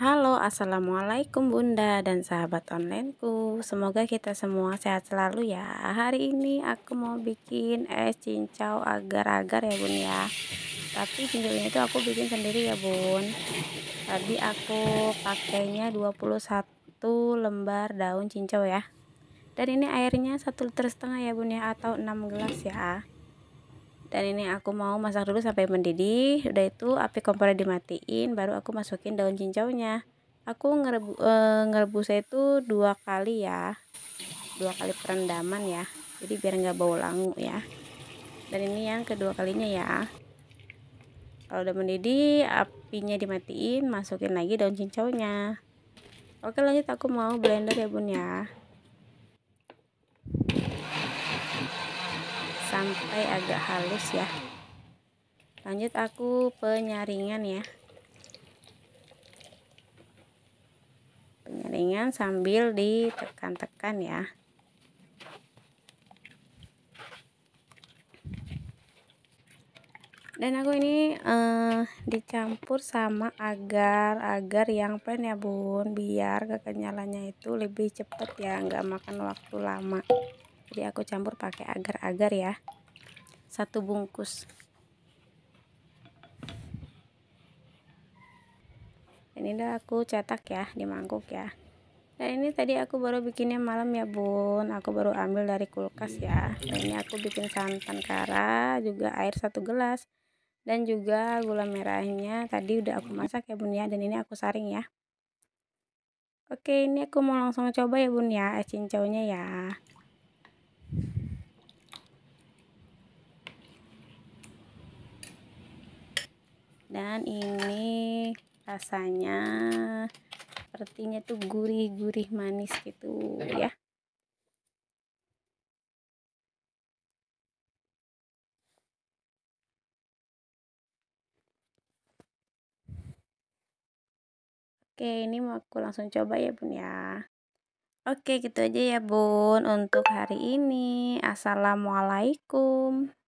Halo, Assalamualaikum Bunda dan sahabat onlineku Semoga kita semua sehat selalu ya Hari ini aku mau bikin es cincau agar-agar ya bun ya Tapi cincaunya itu aku bikin sendiri ya bun Tadi aku pakainya 21 lembar daun cincau ya Dan ini airnya satu liter setengah ya bun ya Atau 6 gelas ya dan ini aku mau masak dulu sampai mendidih udah itu api kompornya dimatiin baru aku masukin daun cincaunya aku ngerebu e, ngerebusnya itu dua kali ya dua kali perendaman ya jadi biar nggak bau langu ya dan ini yang kedua kalinya ya kalau udah mendidih apinya dimatiin masukin lagi daun cincaunya oke lanjut aku mau blender ya bun ya sampai agak halus ya lanjut aku penyaringan ya penyaringan sambil ditekan-tekan ya dan aku ini eh, dicampur sama agar-agar yang plan ya bun biar kekenyalannya itu lebih cepat ya nggak makan waktu lama jadi aku campur pakai agar-agar ya satu bungkus ini udah aku cetak ya di mangkuk ya dan ini tadi aku baru bikinnya malam ya bun aku baru ambil dari kulkas ya dan ini aku bikin santan kara juga air satu gelas dan juga gula merahnya tadi udah aku masak ya bun ya dan ini aku saring ya oke ini aku mau langsung coba ya bun ya es cincaunya ya dan ini rasanya sepertinya tuh gurih-gurih manis gitu iya. ya Oke, ini mau aku langsung coba ya, Bun ya. Oke, gitu aja ya, Bun, untuk hari ini. Assalamualaikum.